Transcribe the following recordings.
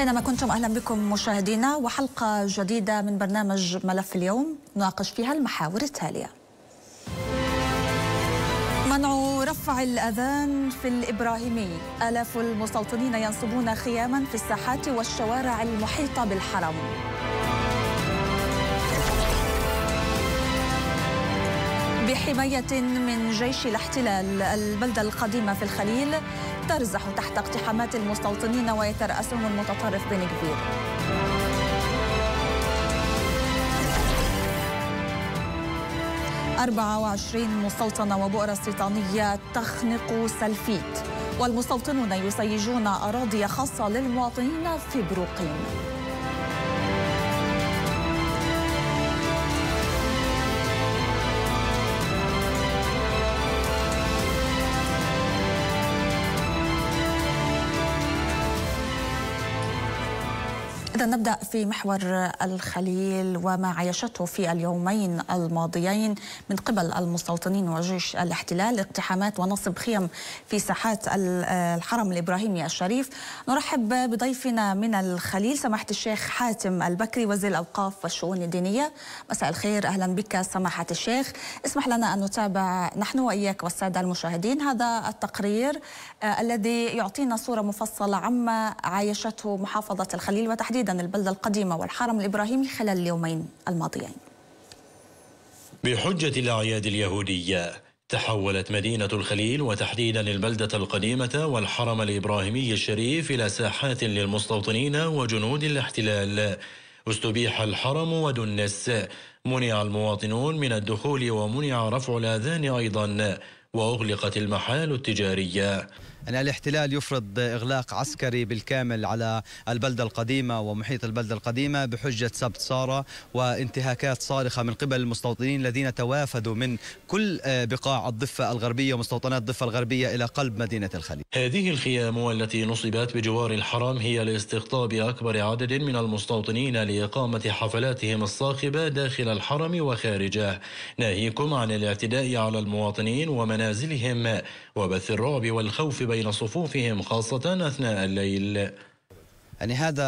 أينما كنتم أهلا بكم مشاهدينا وحلقة جديدة من برنامج ملف اليوم نناقش فيها المحاور التالية منع رفع الأذان في الإبراهيمي آلاف المستوطنين ينصبون خياما في الساحات والشوارع المحيطة بالحرم بحماية من جيش الاحتلال البلدة القديمة في الخليل ترزح تحت اقتحامات المستوطنين ويترأسهم المتطرف بن كبير أربعة وعشرين مستوطنة وبؤرة استيطانية تخنق سلفيت والمستوطنون يسيجون أراضي خاصة للمواطنين في بروقين إذا نبدأ في محور الخليل وما عايشته في اليومين الماضيين من قبل المستوطنين وجيش الاحتلال اقتحامات ونصب خيم في ساحات الحرم الإبراهيمي الشريف نرحب بضيفنا من الخليل سماحة الشيخ حاتم البكري وزير الأوقاف والشؤون الدينية مساء الخير أهلا بك سماحة الشيخ اسمح لنا أن نتابع نحن وإياك والسادة المشاهدين هذا التقرير آه، الذي يعطينا صورة مفصلة عما عايشته محافظة الخليل وتحديدا أيضا البلدة القديمة والحرم الإبراهيمي خلال اليومين الماضيين بحجة الأعياد اليهودية تحولت مدينة الخليل وتحديدا البلدة القديمة والحرم الإبراهيمي الشريف إلى ساحات للمستوطنين وجنود الاحتلال استبيح الحرم ودنس منع المواطنون من الدخول ومنع رفع الأذان أيضا وأغلقت المحال التجارية أن الاحتلال يفرض إغلاق عسكري بالكامل على البلدة القديمة ومحيط البلدة القديمة بحجة سبت سارة وانتهاكات صارخة من قبل المستوطنين الذين توافدوا من كل آه، بقاع الضفة الغربية ومستوطنات الضفة الغربية إلى قلب مدينة الخليج هذه الخيام التي نصبت بجوار الحرم هي لاستقطاب أكبر عدد من المستوطنين لإقامة حفلاتهم الصاخبة داخل الحرم وخارجه ناهيكم عن الاعتداء على المواطنين ومنازلهم وبث الرعب والخوف بين صفوفهم خاصة أثناء الليل يعني هذا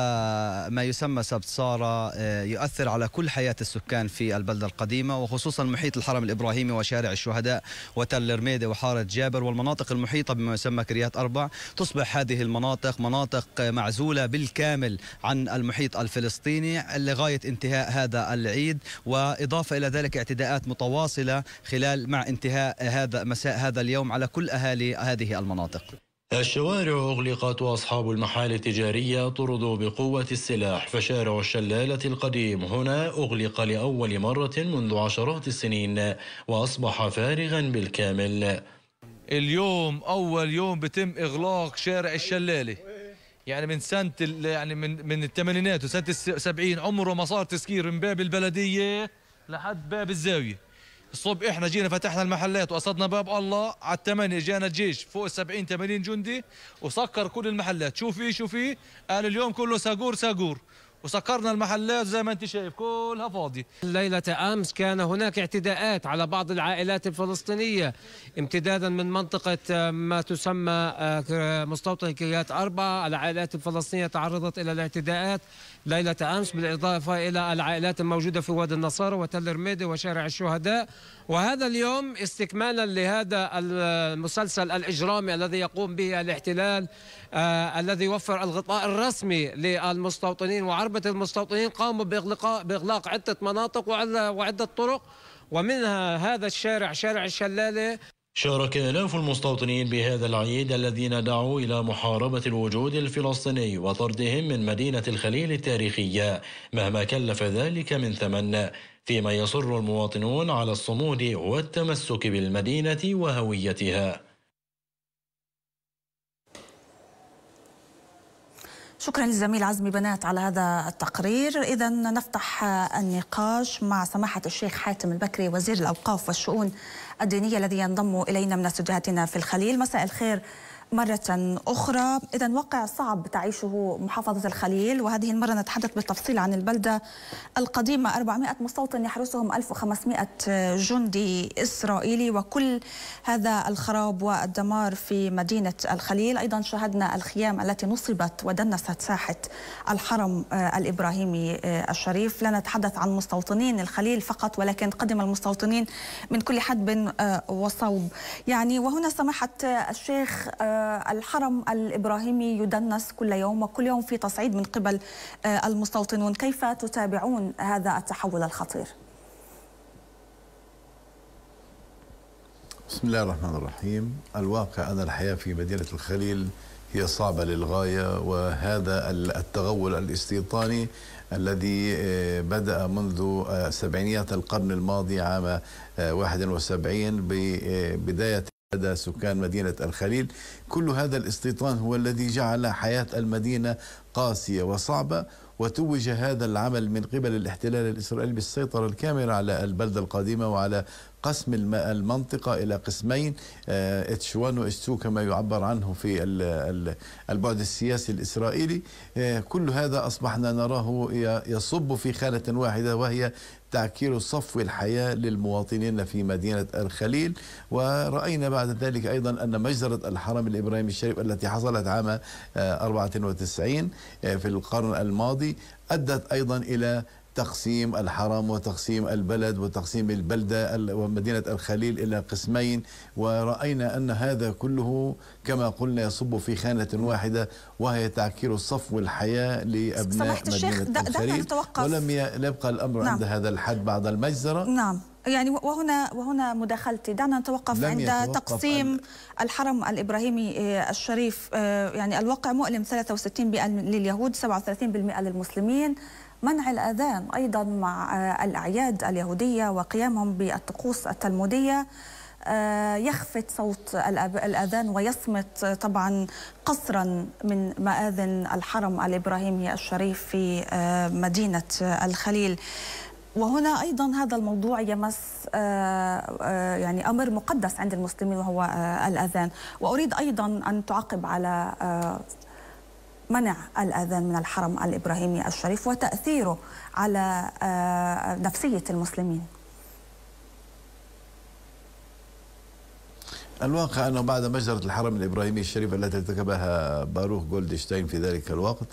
ما يسمى سبت سارة آه، يؤثر على كل حياة السكان في البلدة القديمة وخصوصا محيط الحرم الإبراهيمي وشارع الشهداء وتل رميدة وحارة جابر والمناطق المحيطة بما يسمى كريات أربع تصبح هذه المناطق مناطق معزولة بالكامل عن المحيط الفلسطيني لغاية انتهاء هذا العيد وإضافة إلى ذلك اعتداءات متواصلة خلال مع انتهاء هذا مساء هذا اليوم على كل أهالي هذه المناطق الشوارع أغلقت وأصحاب المحال التجارية طردوا بقوة السلاح فشارع الشلالة القديم هنا أغلق لأول مرة منذ عشرات السنين وأصبح فارغا بالكامل اليوم أول يوم بتم إغلاق شارع الشلالة يعني من سنة يعني من من الثمانينات وسنة السبعين عمره ما صار تسكير من باب البلدية لحد باب الزاوية الصبح احنا جينا فتحنا المحلات وقصدنا باب الله على الثمانية جانا الجيش فوق ال 70 80 جندي وسكر كل المحلات شو في شو في قال اليوم كله ساقور ساقور وسكرنا المحلات زي ما انت شايف كلها فاضي ليلة أمس كان هناك اعتداءات على بعض العائلات الفلسطينية امتدادا من منطقة آه، ما تسمى آه، مستوطن كريات أربعة العائلات الفلسطينية تعرضت إلى الاعتداءات ليلة أمس بالإضافة إلى العائلات الموجودة في وادي النصارى وتل رميدي وشارع الشهداء وهذا اليوم استكمالا لهذا المسلسل الإجرامي الذي يقوم به الاحتلال آه الذي يوفر الغطاء الرسمي للمستوطنين وعربة المستوطنين قاموا بإغلاق, بإغلاق عدة مناطق وعدة طرق ومنها هذا الشارع شارع الشلالة شارك آلاف المستوطنين بهذا العيد الذين دعوا إلى محاربة الوجود الفلسطيني وطردهم من مدينة الخليل التاريخية مهما كلف ذلك من ثمن فيما يصر المواطنون على الصمود والتمسك بالمدينة وهويتها شكرا للزميل عزمي بنات على هذا التقرير إذا نفتح النقاش مع سماحة الشيخ حاتم البكري وزير الأوقاف والشؤون الدينية الذي ينضم إلينا من استديوهاتنا في الخليل مساء الخير مرة أخرى إذا واقع صعب تعيشه محافظة الخليل وهذه المرة نتحدث بالتفصيل عن البلدة القديمة 400 مستوطن يحرسهم 1500 جندي إسرائيلي وكل هذا الخراب والدمار في مدينة الخليل أيضا شاهدنا الخيام التي نصبت ودنست ساحة الحرم آه، الإبراهيمي آه، الشريف لا نتحدث عن مستوطنين الخليل فقط ولكن قدم المستوطنين من كل حدب آه، وصوب يعني وهنا سماحة الشيخ آه، الحرم الإبراهيمي يدنس كل يوم وكل يوم في تصعيد من قبل آه، المستوطنون كيف تتابعون هذا التحول الخطير؟ بسم الله الرحمن الرحيم الواقع أن الحياة في مدينة الخليل هي صعبة للغاية وهذا التغول الاستيطاني الذي آه، بدأ منذ سبعينيات القرن الماضي عام 71 ببداية لدى سكان مدينة الخليل كل هذا الاستيطان هو الذي جعل حياة المدينة قاسية وصعبة وتوج هذا العمل من قبل الاحتلال الإسرائيلي بالسيطرة الكاملة على البلدة القديمة وعلى قسم المنطقة إلى قسمين آه، اتش 1 و اتش 2 كما يعبر عنه في البعد السياسي الإسرائيلي آه، كل هذا أصبحنا نراه يصب في خانة واحدة وهي تعكير صفو الحياة للمواطنين في مدينة الخليل ورأينا بعد ذلك أيضا أن مجزرة الحرم الإبراهيمي الشريف التي حصلت عام 94 آه، في القرن الماضي أدت أيضا إلى تقسيم الحرم وتقسيم البلد وتقسيم البلدة ومدينة الخليل إلى قسمين ورأينا أن هذا كله كما قلنا يصب في خانة واحدة وهي تعكير الصف والحياة لأبناء مدينة الخليل ولم يبقى الأمر نعم. عند هذا الحد بعد المجزرة نعم يعني وهنا وهنا مداخلتي دعنا نتوقف عند تقسيم الحرم الابراهيمي آه، الشريف آه، يعني الواقع مؤلم 63% لليهود 37% للمسلمين منع الأذان أيضا مع آه، الأعياد اليهودية وقيامهم بالطقوس التلمودية آه، يخفت صوت الأذان ويصمت طبعا قصرا من مآذن الحرم الإبراهيمي الشريف في آه، مدينة الخليل وهنا ايضا هذا الموضوع يمس يعني امر مقدس عند المسلمين وهو الاذان واريد ايضا ان تعقب على منع الأذان من الحرم الإبراهيمي الشريف وتأثيره على آه، نفسية المسلمين الواقع أنه بعد مجزرة الحرم الإبراهيمي الشريف التي ارتكبها باروخ جولدشتاين في ذلك الوقت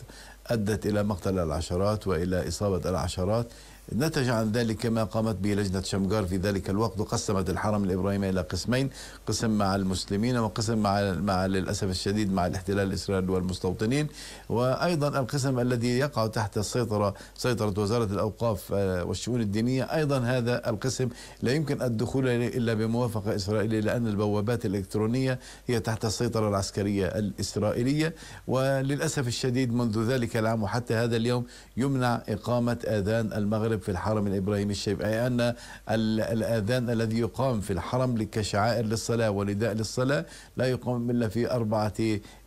أدت إلى مقتل العشرات وإلى إصابة العشرات نتج عن ذلك ما قامت به لجنة شمجار في ذلك الوقت وقسمت الحرم الإبراهيمي إلى قسمين قسم مع المسلمين وقسم مع, مع للأسف الشديد مع الاحتلال الإسرائيلي والمستوطنين وأيضا القسم الذي يقع تحت السيطرة سيطرة وزارة الأوقاف آه، والشؤون الدينية أيضا هذا القسم لا يمكن الدخول إلا بموافقة إسرائيلية لأن البوابات الإلكترونية هي تحت السيطرة العسكرية الإسرائيلية وللأسف الشديد منذ ذلك العام وحتى هذا اليوم يمنع إقامة آذان المغرب المغرب في الحرم الإبراهيمي الشريف أي أن الأذان الذي يقام في الحرم كشعائر للصلاة ونداء للصلاة لا يقام إلا في أربعة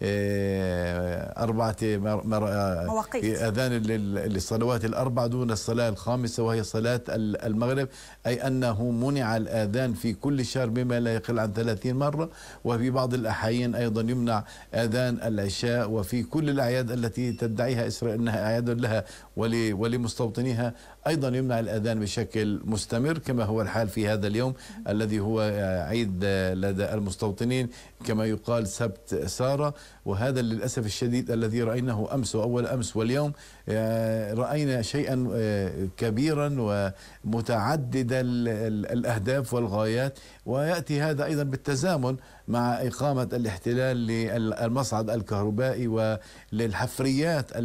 آه، أربعة مواقيت أذان للصلوات الأربع دون الصلاة الخامسة وهي صلاة المغرب أي أنه منع الآذان في كل شهر بما لا يقل عن 30 مرة وفي بعض الأحايين أيضا يمنع آذان العشاء وفي كل الأعياد التي تدعيها إسرائيل أنها أعياد لها ولمستوطنيها أيضا يمنع الأذان بشكل مستمر كما هو الحال في هذا اليوم الذي هو عيد لدى المستوطنين كما يقال سبت سارة وهذا للأسف الشديد الذي رأيناه أمس وأول أمس واليوم آه، رأينا شيئا آه، كبيرا ومتعدد الأهداف والغايات ويأتي هذا أيضا بالتزامن مع إقامة الاحتلال للمصعد الكهربائي وللحفريات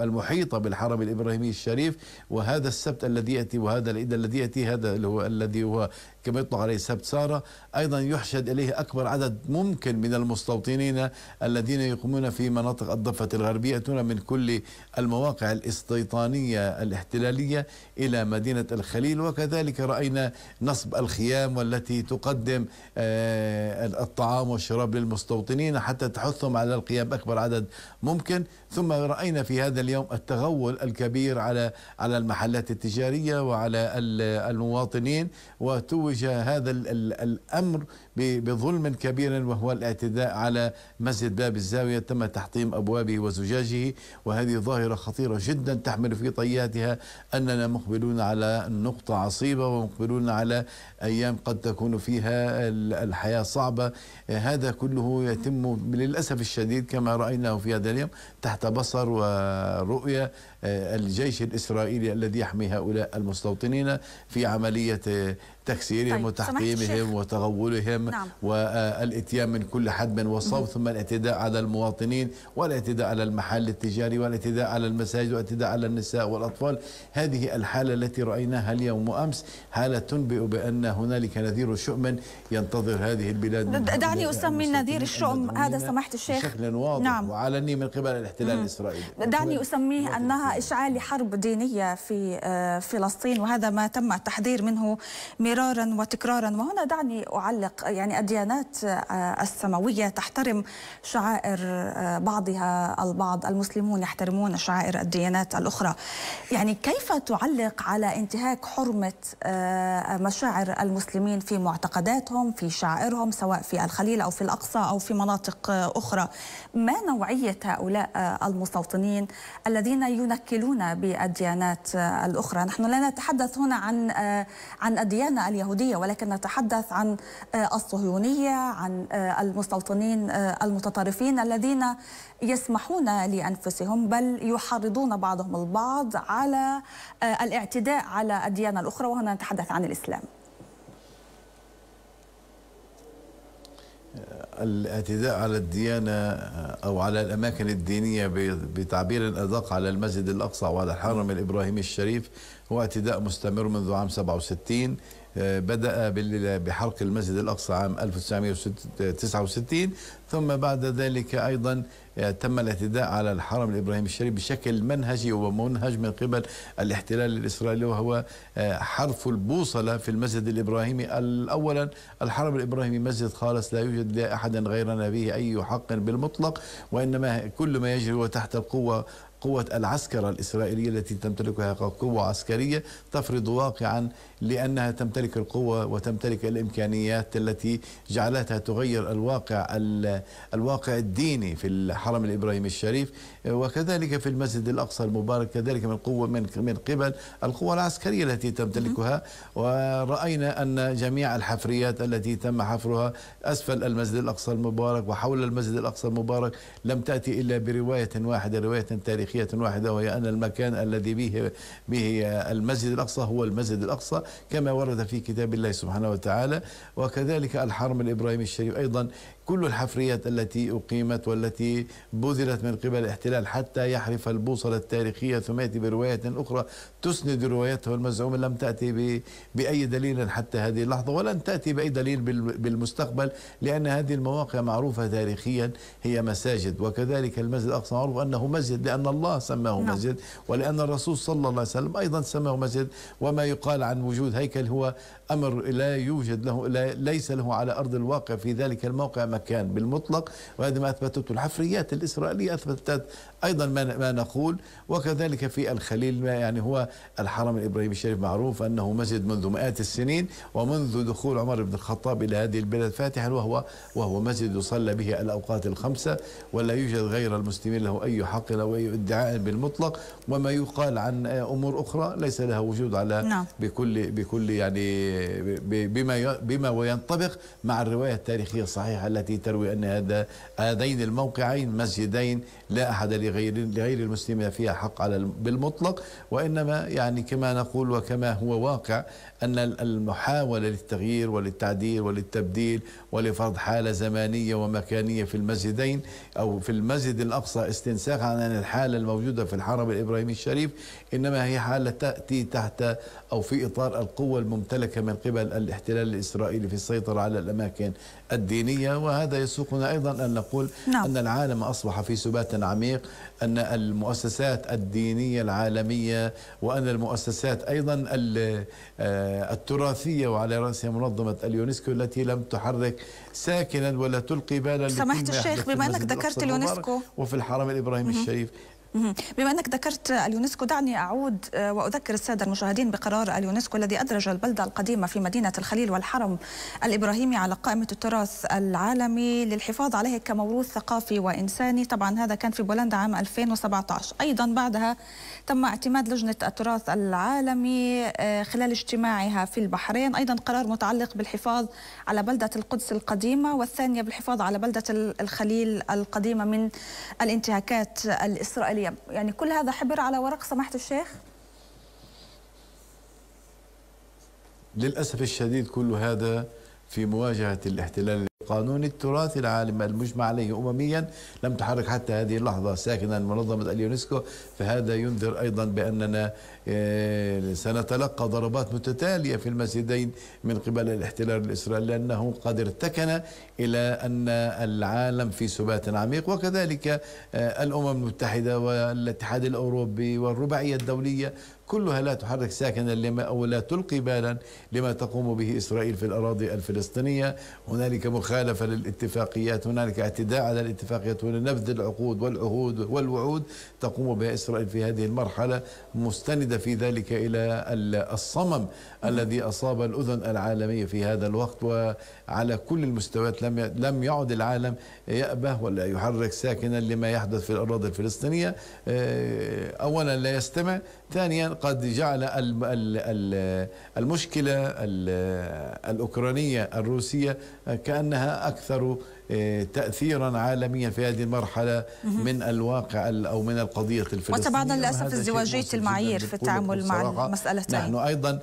المحيطة بالحرم الإبراهيمي الشريف وهذا السبت الذي يأتي وهذا الذي يأتي هذا الذي هو كما يطلق عليه سبت سارة أيضا يحشد إليه أكبر عدد ممكن من المستوطنين الذين يقومون في مناطق الضفة الغربية يأتون من كل المواقع الاستيطانية الاحتلالية إلى مدينة الخليل وكذلك رأينا نصب الخيام والتي تقدم آه، الطعام والشراب للمستوطنين حتى تحثهم على القيام أكبر عدد ممكن ثم رأينا في هذا اليوم التغول الكبير على على المحلات التجارية وعلى المواطنين وتو يروج هذا الأمر بظلم كبير وهو الاعتداء على مسجد باب الزاوية تم تحطيم أبوابه وزجاجه وهذه ظاهرة خطيرة جدا تحمل في طياتها أننا مقبلون على نقطة عصيبة ومقبلون على أيام قد تكون فيها الحياة صعبة هذا كله يتم للأسف الشديد كما رأيناه في هذا اليوم تحت بصر ورؤية آه، الجيش الإسرائيلي الذي يحمي هؤلاء المستوطنين في عملية تكسيرهم طيب. وتحطيمهم وتغولهم نعم. والاتيان من كل حد من وصف ثم الاعتداء على المواطنين والاعتداء على المحل التجاري والاعتداء على المساجد والاعتداء على النساء والأطفال هذه الحالة التي رأيناها اليوم وأمس حالة تنبئ بأن هنالك نذير شؤم ينتظر هذه البلاد دعني أسمي نذير الشؤم هذا سماحة الشيخ بشكل واضح نعم. وعلني من قبل الاحتلال الإسرائيلي دعني أسميه أنها إشعال حرب دينية في آه، فلسطين وهذا ما تم التحذير منه مرارا مرارا وتكرارا وهنا دعني أعلق يعني الديانات آه، السماوية تحترم شعائر آه، بعضها البعض المسلمون يحترمون شعائر الديانات الأخرى يعني كيف تعلق على انتهاك حرمة آه، مشاعر المسلمين في معتقداتهم في شعائرهم سواء في الخليل أو في الأقصى أو في مناطق أخرى ما نوعية هؤلاء المستوطنين الذين ينكلون بالديانات الأخرى نحن لا نتحدث هنا عن عن الديانة اليهودية ولكن نتحدث عن آه، الصهيونية عن آه، المستوطنين آه، المتطرفين الذين يسمحون لأنفسهم بل يحرضون بعضهم البعض على الاعتداء على الديانة الأخرى وهنا نتحدث عن الإسلام الاعتداء على الديانة أو على الأماكن الدينية بتعبير أدق على المسجد الأقصى وعلى الحرم الإبراهيمي الشريف هو اعتداء مستمر منذ عام 67 آه، بدأ بحرق المسجد الأقصى عام 1969 ثم بعد ذلك أيضا آه، تم الاعتداء على الحرم الإبراهيمي الشريف بشكل منهجي ومنهج من قبل الاحتلال الإسرائيلي وهو آه، حرف البوصلة في المسجد الإبراهيمي أولا الحرم الإبراهيمي مسجد خالص لا يوجد لأحد غيرنا به أي حق بالمطلق وإنما كل ما يجري هو تحت القوة قوة العسكرة الإسرائيلية التي تمتلكها قوة عسكرية تفرض واقعا لأنها تمتلك القوة وتمتلك الإمكانيات التي جعلتها تغير الواقع الواقع الديني في الحرم الإبراهيمي الشريف وكذلك في المسجد الأقصى المبارك كذلك من قوة من من قبل القوة العسكرية التي تمتلكها ورأينا أن جميع الحفريات التي تم حفرها أسفل المسجد الأقصى المبارك وحول المسجد الأقصى المبارك لم تأتي إلا برواية واحدة رواية تاريخية تاريخية واحدة وهي أن المكان الذي به به المسجد الأقصى هو المسجد الأقصى كما ورد في كتاب الله سبحانه وتعالى وكذلك الحرم الإبراهيمي الشريف أيضا كل الحفريات التي أقيمت والتي بذلت من قبل الاحتلال حتى يحرف البوصلة التاريخية ثم يأتي برواية أخرى تسند روايته المزعومة لم تأتي بأي دليل حتى هذه اللحظة ولن تأتي بأي دليل بالمستقبل لأن هذه المواقع معروفة تاريخيا هي مساجد وكذلك المسجد الأقصى معروف أنه مسجد لأن الله سماه نعم. مسجد ولأن الرسول صلى الله عليه وسلم أيضا سماه مسجد وما يقال عن وجود هيكل هو أمر لا يوجد له لا ليس له على أرض الواقع في ذلك الموقع كان بالمطلق وهذا ما أثبتته الحفريات الإسرائيلية أثبتت أيضا ما نقول وكذلك في الخليل ما يعني هو الحرم الإبراهيمي الشريف معروف أنه مسجد منذ مئات السنين ومنذ دخول عمر بن الخطاب إلى هذه البلد فاتحا وهو وهو مسجد يصلى به الأوقات الخمسة ولا يوجد غير المسلمين له أي حق أو أي ادعاء بالمطلق وما يقال عن أمور أخرى ليس لها وجود على نعم. بكل بكل يعني بما بما وينطبق مع الرواية التاريخية الصحيحة التي التي تروي أن هذا هذين الموقعين مسجدين لا أحد لغير لغير المسلمين فيها حق على بالمطلق وإنما يعني كما نقول وكما هو واقع أن المحاولة للتغيير وللتعديل وللتبديل ولفرض حالة زمانية ومكانية في المسجدين أو في المسجد الأقصى استنساخا عن الحالة الموجودة في الحرم الإبراهيمي الشريف إنما هي حالة تأتي تحت أو في إطار القوة الممتلكة من قبل الاحتلال الإسرائيلي في السيطرة على الأماكن الدينية وهذا يسوقنا أيضا أن نقول نعم. أن العالم أصبح في سبات عميق أن المؤسسات الدينية العالمية وأن المؤسسات أيضا آه، التراثية وعلى رأسها منظمة اليونسكو التي لم تحرك ساكنا ولا تلقي بالا سمحت الشيخ بما أنك ذكرت اليونسكو وفي الحرم الابراهيم الشريف بما انك ذكرت اليونسكو دعني اعود آه، واذكر الساده المشاهدين بقرار اليونسكو الذي ادرج البلده القديمه في مدينه الخليل والحرم الابراهيمي على قائمه التراث العالمي للحفاظ عليه كموروث ثقافي وانساني، طبعا هذا كان في بولندا عام 2017، ايضا بعدها تم اعتماد لجنة التراث العالمي آه، خلال اجتماعها في البحرين أيضا قرار متعلق بالحفاظ على بلدة القدس القديمة والثانية بالحفاظ على بلدة الخليل القديمة من الانتهاكات الإسرائيلية يعني كل هذا حبر على ورق سماحة الشيخ؟ للأسف الشديد كل هذا في مواجهة الاحتلال قانون التراث العالم المجمع عليه أمميا لم تحرك حتى هذه اللحظة ساكنا منظمة اليونسكو فهذا ينذر أيضا بأننا آه، سنتلقى ضربات متتالية في المسجدين من قبل الاحتلال الإسرائيلي لأنه قد ارتكن إلى أن العالم في سبات عميق وكذلك آه، الأمم المتحدة والاتحاد الأوروبي والرباعية الدولية كلها لا تحرك ساكنا لما أو لا تلقي بالا لما تقوم به إسرائيل في الأراضي الفلسطينية هنالك مخالفة للاتفاقيات هنالك اعتداء على الاتفاقيات ونبذ العقود والعهود والوعود تقوم بها إسرائيل في هذه المرحلة مستندة في ذلك إلى الصمم الذي أصاب الأذن العالمية في هذا الوقت وعلى كل المستويات لم لم يعد العالم يأبه ولا يحرك ساكنا لما يحدث في الأراضي الفلسطينية آه، أولا لا يستمع ثانيا قد جعل المشكلة الأوكرانية الروسية كأنها أكثر آه، تأثيرا عالميا في هذه المرحلة من الواقع أو من القضية الفلسطينية وتبعضنا للأسف ازدواجية المعايير في التعامل مع المسألتين نحن أيضا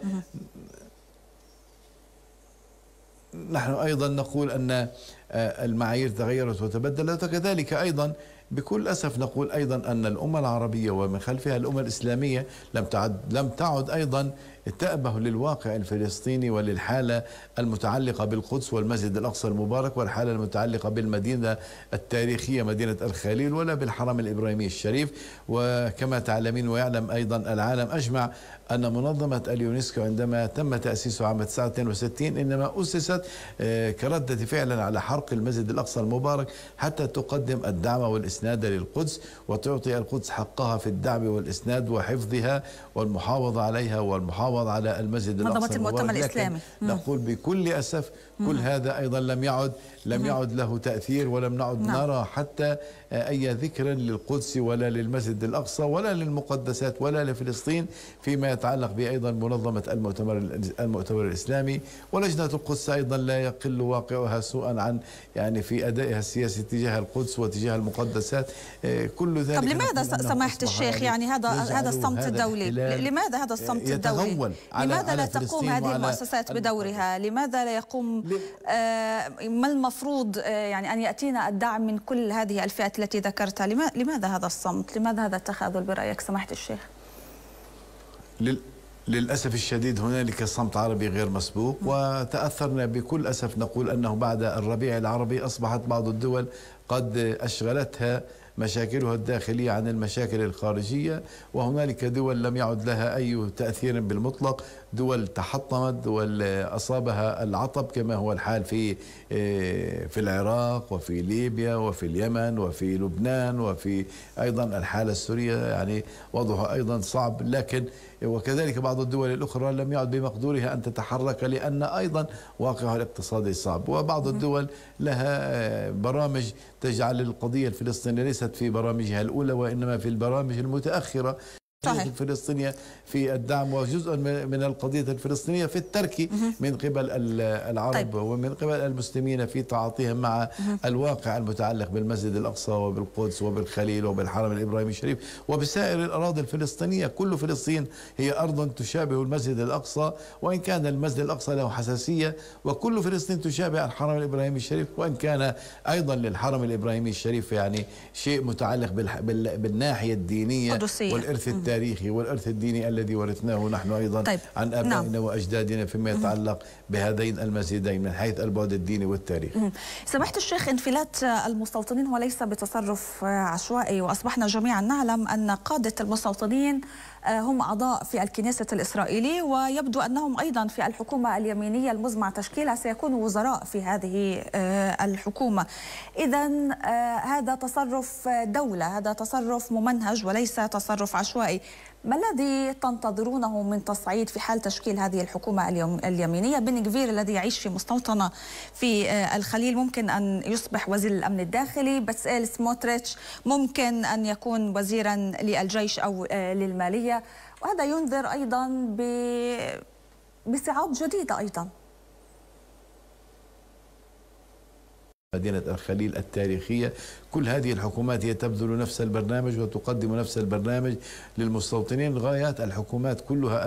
نحن أيضا نقول أن آه، المعايير تغيرت وتبدلت وكذلك أيضا بكل أسف نقول أيضا أن الأمة العربية ومن خلفها الأمة الإسلامية لم تعد لم تعد أيضا تأبه للواقع الفلسطيني وللحالة المتعلقة بالقدس والمسجد الأقصى المبارك والحالة المتعلقة بالمدينة التاريخية مدينة الخليل ولا بالحرم الإبراهيمي الشريف وكما تعلمين ويعلم أيضا العالم أجمع أن منظمة اليونسكو عندما تم تأسيسه عام 69 إنما أسست آه، كردة فعلا على حرق المسجد الأقصى المبارك حتى تقدم الدعم والإسناد للقدس وتعطي القدس حقها في الدعم والإسناد وحفظها والمحافظة عليها والمحافظة تعوض على المسجد الأقصى منظمة المؤتمر الإسلامي نقول بكل أسف كل هذا أيضا لم يعد لم يعد له تأثير ولم نعد نعم. نرى حتى أي ذكر للقدس ولا للمسجد الأقصى ولا للمقدسات ولا لفلسطين فيما يتعلق بأيضا منظمة المؤتمر المؤتمر الإسلامي ولجنة القدس أيضا لا يقل واقعها سوءا عن يعني في أدائها السياسي تجاه القدس وتجاه المقدسات آه، كل ذلك طب لماذا سماحة الشيخ يعني هذا هذا الصمت الدولي آه، لماذا هذا الصمت الدولي لماذا لا تقوم هذه المؤسسات بدورها لماذا لا يقوم آه، ما المفروض آه، يعني أن يأتينا الدعم من كل هذه الفئات التي ذكرتها لماذا هذا الصمت لماذا هذا التخاذل برأيك سماحة الشيخ للأسف الشديد هنالك صمت عربي غير مسبوق وتأثرنا بكل أسف نقول أنه بعد الربيع العربي أصبحت بعض الدول قد أشغلتها مشاكلها الداخلية عن المشاكل الخارجية وهنالك دول لم يعد لها أي تأثير بالمطلق دول تحطمت دول أصابها العطب كما هو الحال في آه، في العراق وفي ليبيا وفي اليمن وفي لبنان وفي أيضا الحالة السورية يعني وضعها أيضا صعب لكن وكذلك بعض الدول الأخرى لم يعد بمقدورها أن تتحرك لأن أيضا واقعها الاقتصادي صعب وبعض الدول لها آه، برامج تجعل القضية الفلسطينية ليست في برامجها الأولى وإنما في البرامج المتأخرة صحيح. الفلسطينية في الدعم وجزء من القضية الفلسطينية في التركي من قبل العرب طيب. ومن قبل المسلمين في تعاطيهم مع الواقع المتعلق بالمسجد الأقصى وبالقدس وبالخليل وبالحرم الإبراهيمي الشريف وبسائر الأراضي الفلسطينية كل فلسطين هي أرض تشابه المسجد الأقصى وإن كان المسجد الأقصى له حساسية وكل فلسطين تشابه الحرم الإبراهيمي الشريف وإن كان أيضا للحرم الإبراهيمي الشريف يعني شيء متعلق بالناحية الدينية والإرث التاريخي والإرث الديني الذي ورثناه نحن أيضا طيب. عن أبائنا نعم. وأجدادنا فيما يتعلق بهذين المزيدين من حيث البعد الديني والتاريخ سمحت الشيخ انفلات المستوطنين هو ليس بتصرف عشوائي وأصبحنا جميعا نعلم أن قادة المستوطنين هم أعضاء في الكنيسة الإسرائيلي ويبدو أنهم أيضا في الحكومة اليمينية المزمع تشكيلها سيكونوا وزراء في هذه آه، الحكومة إذا آه، هذا تصرف دولة هذا تصرف ممنهج وليس تصرف عشوائي ما الذي تنتظرونه من تصعيد في حال تشكيل هذه الحكومة اليمينية بن كفير الذي يعيش في مستوطنة في آه، الخليل ممكن أن يصبح وزير الأمن الداخلي بسئل سموتريتش ممكن أن يكون وزيرا للجيش أو آه، للمالية وهذا ينذر أيضا ب... بصعاب جديدة أيضا مدينة الخليل التاريخية كل هذه الحكومات هي تبذل نفس البرنامج وتقدم نفس البرنامج للمستوطنين غايات الحكومات كلها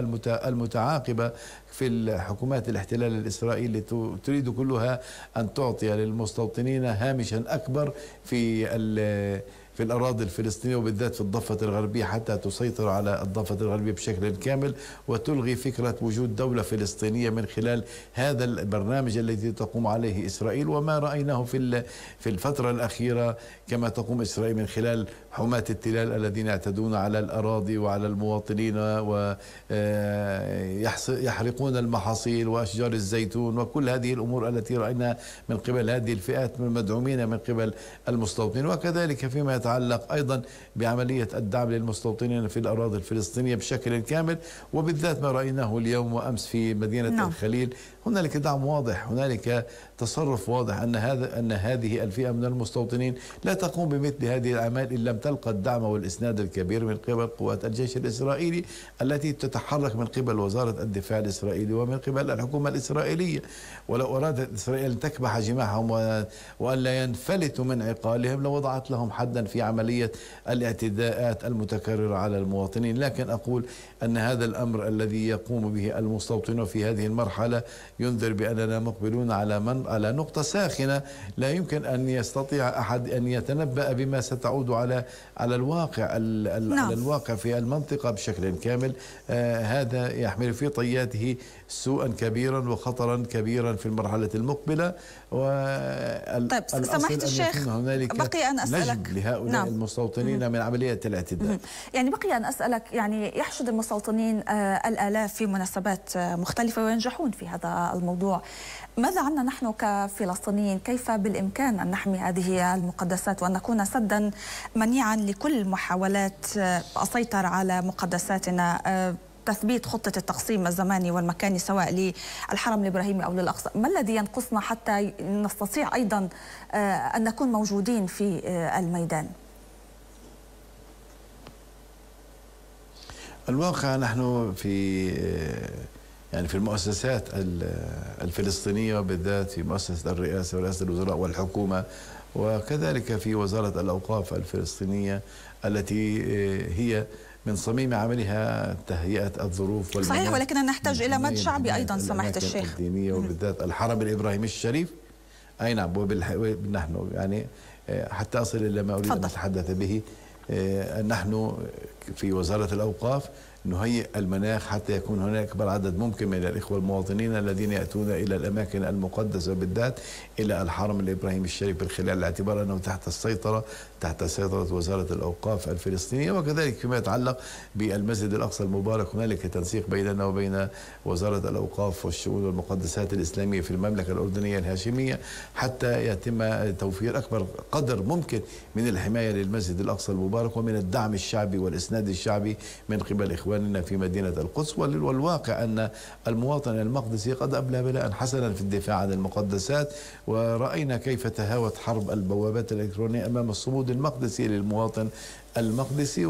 المتعاقبة في الحكومات الاحتلال الإسرائيلي تريد كلها أن تعطي للمستوطنين هامشا أكبر في في الأراضي الفلسطينية وبالذات في الضفة الغربية حتى تسيطر على الضفة الغربية بشكل كامل وتلغي فكرة وجود دولة فلسطينية من خلال هذا البرنامج الذي تقوم عليه إسرائيل وما رأيناه في في الفترة الأخيرة كما تقوم إسرائيل من خلال حماة التلال الذين يعتدون على الأراضي وعلى المواطنين ويحرقون آه، المحاصيل وأشجار الزيتون وكل هذه الأمور التي رأيناها من قبل هذه الفئات من مدعومين من قبل المستوطنين وكذلك فيما يتعلق تتعلق أيضا بعملية الدعم للمستوطنين في الأراضي الفلسطينية بشكل كامل وبالذات ما رأيناه اليوم وأمس في مدينة نعم. الخليل هنالك دعم واضح هنالك تصرف واضح ان هذا ان هذه الفئه من المستوطنين لا تقوم بمثل هذه الاعمال ان لم تلقى الدعم والاسناد الكبير من قبل قوات الجيش الاسرائيلي التي تتحرك من قبل وزاره الدفاع الاسرائيلي ومن قبل الحكومه الاسرائيليه ولو ارادت اسرائيل ان تكبح جماحهم وان لا ينفلتوا من عقالهم لوضعت لهم حدا في عمليه الاعتداءات المتكرره على المواطنين لكن اقول ان هذا الامر الذي يقوم به المستوطنون في هذه المرحله ينذر بأننا مقبلون على من على نقطة ساخنة لا يمكن أن يستطيع أحد أن يتنبأ بما ستعود على على الواقع على نعم. الواقع في المنطقة بشكل كامل آه هذا يحمل في طياته سوءا كبيرا وخطرا كبيرا في المرحلة المقبلة و طيب سمحت الشيخ بقي أن أسألك لهؤلاء نعم. المستوطنين من عملية الاعتداء يعني بقي أن أسألك يعني يحشد المستوطنين آه الآلاف في مناسبات آه، مختلفة وينجحون في هذا الموضوع ماذا عنا نحن كفلسطينيين كيف بالإمكان أن نحمي هذه المقدسات وأن نكون سدا منيعا لكل محاولات السيطرة على مقدساتنا آه، تثبيت خطة التقسيم الزماني والمكاني سواء للحرم الإبراهيمي أو للأقصى ما الذي ينقصنا حتى نستطيع أيضا آه، أن نكون موجودين في آه، الميدان الواقع نحن في يعني في المؤسسات الفلسطينية بالذات في مؤسسة الرئاسة ورئاسة الوزراء والحكومة وكذلك في وزارة الأوقاف الفلسطينية التي آه، هي من صميم عملها تهيئة الظروف صحيح ولكننا نحتاج إلى مد شعبي أيضا سماحة الشيخ الدينية وبالذات الحرم الإبراهيمي الشريف أي نعم نحن يعني آه، حتى أصل إلى ما أريد أن أتحدث به آه، نحن في وزارة الأوقاف نهيئ المناخ حتى يكون هناك أكبر عدد ممكن من الإخوة المواطنين الذين يأتون إلى الأماكن المقدسة بالذات إلى الحرم الابراهيم الشريف بالخلال الاعتبار أنه تحت السيطرة تحت سيطرة وزارة الأوقاف الفلسطينية وكذلك فيما يتعلق بالمسجد الأقصى المبارك هنالك تنسيق بيننا وبين وزارة الأوقاف والشؤون والمقدسات الإسلامية في المملكة الأردنية الهاشمية حتى يتم توفير أكبر قدر ممكن من الحماية للمسجد الأقصى المبارك ومن الدعم الشعبي والإسناد الشعبي من قبل إخواننا في مدينة القدس والواقع أن المواطن المقدسي قد أبلى بلاء حسنا في الدفاع عن المقدسات ورأينا كيف تهاوت حرب البوابات الإلكترونية أمام الصمود المقدسي للمواطن المقدسي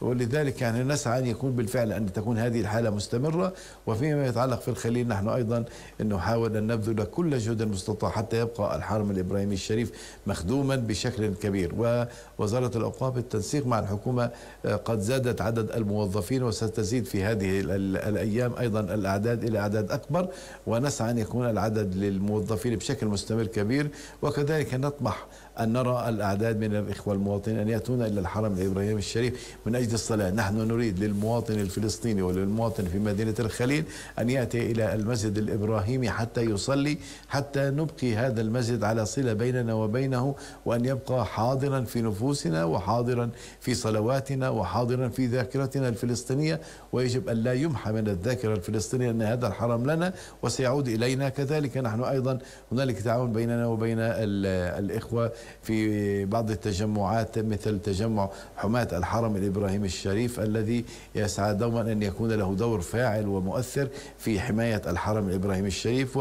ولذلك يعني نسعى أن يكون بالفعل أن تكون هذه الحالة مستمرة وفيما يتعلق في الخليل نحن أيضا نحاول أن نبذل كل جهد المستطاع حتى يبقى الحرم الإبراهيمي الشريف مخدوما بشكل كبير ووزارة الأوقاف بالتنسيق مع الحكومة آه، قد زادت عدد الموظفين وستزيد في هذه الأيام أيضا الأعداد إلى أعداد أكبر ونسعى أن يكون العدد للموظفين بشكل مستمر كبير وكذلك نطمح أن نرى الأعداد من الإخوة المواطنين أن يأتون إلى الحرم الإبراهيمي الشريف من أجل الصلاة نحن نريد للمواطن الفلسطيني وللمواطن في مدينة الخليل أن يأتي إلى المسجد الإبراهيمي حتى يصلي حتى نبقي هذا المسجد على صلة بيننا وبينه وأن يبقى حاضرا في نفوسنا وحاضرا في صلواتنا وحاضرا في ذاكرتنا الفلسطينية ويجب أن لا يمحى من الذاكرة الفلسطينية أن هذا الحرم لنا وسيعود إلينا كذلك نحن أيضا هنالك تعاون بيننا وبين الإخوة في بعض التجمعات مثل تجمع حماة الحرم الإبراهيم الشريف الذي يسعى دوما أن يكون له دور فاعل ومؤثر في حماية الحرم الإبراهيم الشريف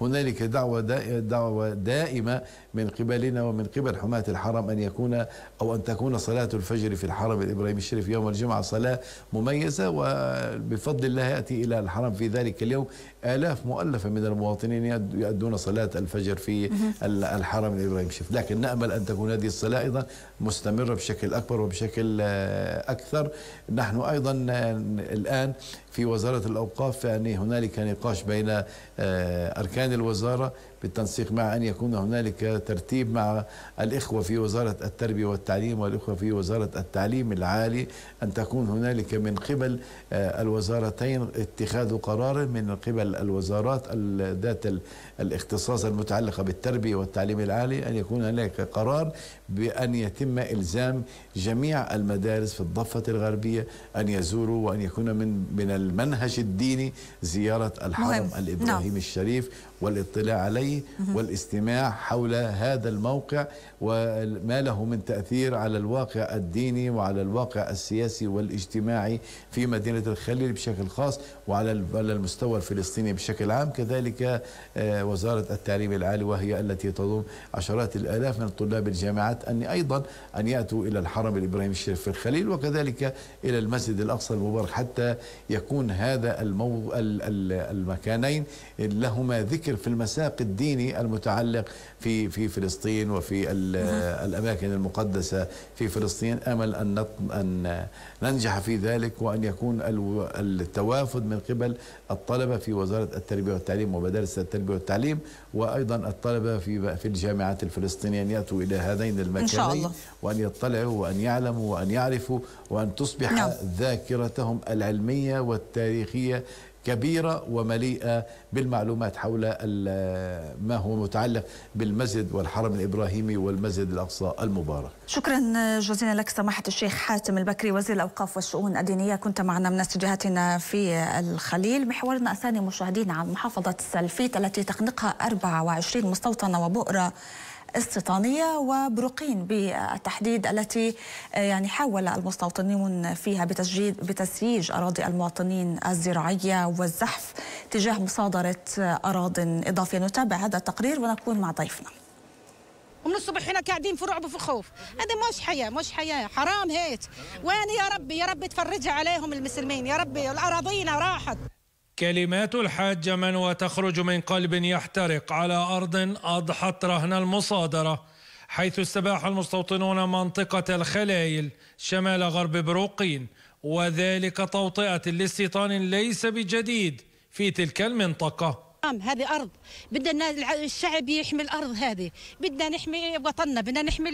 وهنالك دعوة دائمة من قبلنا ومن قبل حماة الحرم أن يكون أو أن تكون صلاة الفجر في الحرم الإبراهيم الشريف يوم الجمعة صلاة مميزة وبفضل الله يأتي إلى الحرم في ذلك اليوم آلاف مؤلفة من المواطنين يؤدون صلاة الفجر في الحرم الإبراهيم الشريف لكن نأمل أن تكون هذه الصلاة أيضا مستمرة بشكل أكبر وبشكل آه، أكثر نحن أيضا آه، الآن في وزارة الأوقاف يعني هنالك نقاش بين آه، أركان الوزارة بالتنسيق مع أن يكون هنالك ترتيب مع الإخوة في وزارة التربية والتعليم والإخوة في وزارة التعليم العالي أن تكون هنالك من قبل آه، الوزارتين اتخاذ قرار من قبل الوزارات ذات الاختصاص المتعلقة بالتربية والتعليم العالي أن يكون هناك قرار بأن يتم إلزام جميع المدارس في الضفة الغربية أن يزوروا وأن يكون من من المنهج الديني زيارة الحرم مهم. نعم. الإبراهيمي نعم. الشريف والاطلاع عليه والاستماع حول هذا الموقع وما له من تأثير على الواقع الديني وعلى الواقع السياسي والاجتماعي في مدينة الخليل بشكل خاص وعلى المستوى الفلسطيني بشكل عام كذلك آه، وزارة التعليم العالي وهي التي تضم عشرات الآلاف من طلاب الجامعات أن أيضا أن يأتوا إلى الحرم الإبراهيم الشريف في الخليل وكذلك إلى المسجد الأقصى المبارك حتى يكون هذا المو... المكانين لهما ذكر كثير في المساق الديني المتعلق في في فلسطين وفي نعم. الاماكن المقدسه في فلسطين امل ان ان ننجح في ذلك وان يكون التوافد من قبل الطلبه في وزاره التربيه والتعليم ومدارس التربيه والتعليم وايضا الطلبه في في الجامعات الفلسطينيه ان ياتوا الى هذين المكانين وان يطلعوا وان يعلموا وان يعرفوا وان تصبح نعم. ذاكرتهم العلميه والتاريخيه كبيرة ومليئة بالمعلومات حول ما هو متعلق بالمسجد والحرم الإبراهيمي والمسجد الأقصى المبارك شكرا جزيلا لك سماحة الشيخ حاتم البكري وزير الأوقاف والشؤون الدينية كنت معنا من استديوهاتنا في الخليل محورنا الثاني مشاهدينا عن محافظة السلفيت التي تخنقها 24 مستوطنة وبؤرة استيطانية وبروقين بالتحديد التي آه، يعني حاول المستوطنون فيها بتسجيل بتسييج أراضي المواطنين الزراعية والزحف تجاه مصادرة أراض إضافية نتابع هذا التقرير ونكون مع ضيفنا ومن الصبح هنا قاعدين في رعب وفي خوف هذا مش حياه مش حياه حرام هيك وين يا ربي يا ربي تفرجها عليهم المسلمين يا ربي الاراضينا راحت كلمات الحاج من وتخرج من قلب يحترق على أرض أضحت رهن المصادرة حيث استباح المستوطنون منطقة الخلايل شمال غرب بروقين وذلك توطئة لاستيطان ليس بجديد في تلك المنطقة نعم، هذه أرض بدنا الشعب يحمي الأرض هذه بدنا نحمي وطننا بدنا نحمي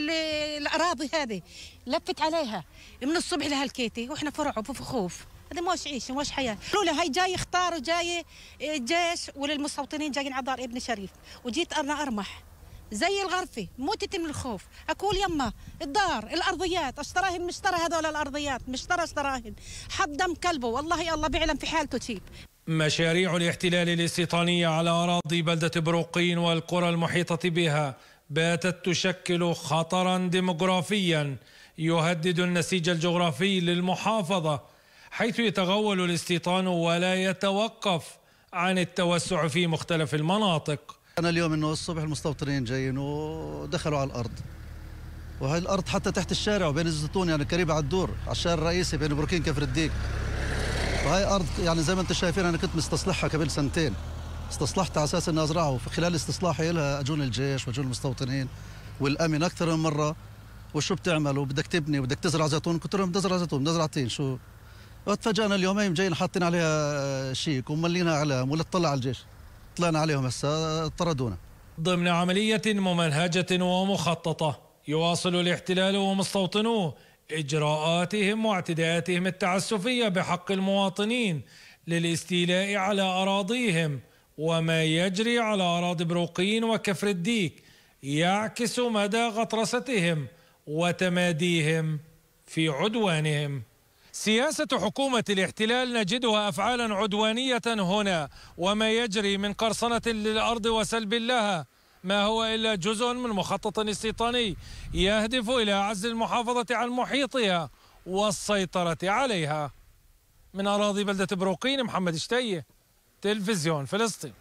الأراضي هذه لفت عليها من الصبح الكيتي وإحنا فرع وفخوف هذا ماش عيش ماش حياه قالوا هاي جاي اختار وجاي الجيش إيه، وللمستوطنين جايين على دار ابن شريف وجيت انا ارمح زي الغرفة متت من الخوف أقول يما الدار الأرضيات اشتراهم مش اشترى هذول الأرضيات مش اشترى اشتراهم دم كلبه والله الله بيعلم في حالته تشيب مشاريع الاحتلال الاستيطاني على أراضي بلدة بروقين والقرى المحيطة بها باتت تشكل خطرا ديموغرافيا يهدد النسيج الجغرافي للمحافظة حيث يتغول الاستيطان ولا يتوقف عن التوسع في مختلف المناطق أنا اليوم أنه الصبح المستوطنين جايين ودخلوا على الأرض وهي الأرض حتى تحت الشارع وبين الزيتون يعني قريبة على الدور على الشارع الرئيسي بين بركين كفر الديك وهي أرض يعني زي ما أنتم شايفين أنا كنت مستصلحها قبل سنتين استصلحتها على أساس أني أزرعها وفي خلال استصلاحي لها أجون الجيش وأجون المستوطنين والأمن أكثر من مرة وشو بتعمل وبدك تبني وبدك تزرع زيتون قلت لهم بدي ازرع زيتون بدي ازرع تين شو وتفاجئنا اليومين جايين حاطين عليها شيك وملينا اعلام ولا تطلع على الجيش طلعنا عليهم هسه طردونا ضمن عملية ممنهجة ومخططة يواصل الاحتلال ومستوطنوه إجراءاتهم واعتداءاتهم التعسفية بحق المواطنين للاستيلاء على أراضيهم وما يجري على أراضي بروقين وكفر الديك يعكس مدى غطرستهم وتماديهم في عدوانهم سياسة حكومة الاحتلال نجدها أفعالا عدوانية هنا وما يجري من قرصنة للأرض وسلب لها ما هو إلا جزء من مخطط استيطاني يهدف إلى عزل المحافظة عن محيطها والسيطرة عليها من أراضي بلدة بروقين محمد شتيه تلفزيون فلسطين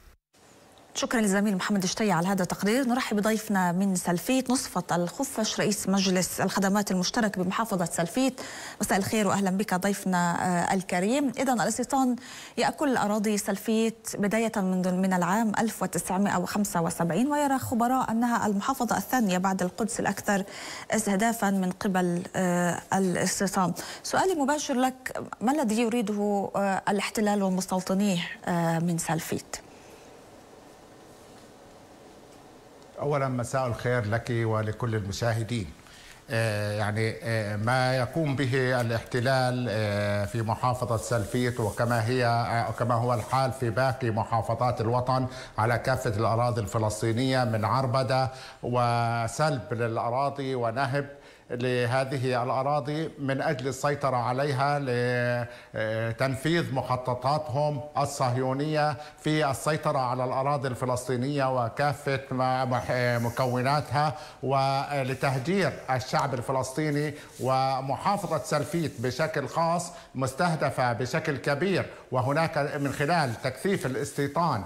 شكرا للزميل محمد الشتي على هذا التقرير نرحب بضيفنا من سلفيت نصفة الخفش رئيس مجلس الخدمات المشترك بمحافظة سلفيت مساء الخير وأهلا بك ضيفنا آه، الكريم إذا الاستيطان يأكل أراضي سلفيت بداية من من العام 1975 ويرى خبراء أنها المحافظة الثانية بعد القدس الأكثر استهدافا من قبل آه، الاستيطان سؤالي مباشر لك ما الذي يريده آه، الاحتلال ومستوطنيه من سلفيت؟ اولا مساء الخير لك ولكل المشاهدين آه، يعني آه، ما يقوم به الاحتلال آه، في محافظة سلفيت وكما هي كما هو الحال في باقي محافظات الوطن على كافة الأراضي الفلسطينية من عربدة وسلب للأراضي ونهب لهذه الأراضي من أجل السيطرة عليها لتنفيذ مخططاتهم الصهيونية في السيطرة على الأراضي الفلسطينية وكافة مكوناتها ولتهجير الشعب الفلسطيني ومحافظة سلفيت بشكل خاص مستهدفة بشكل كبير وهناك من خلال تكثيف الاستيطان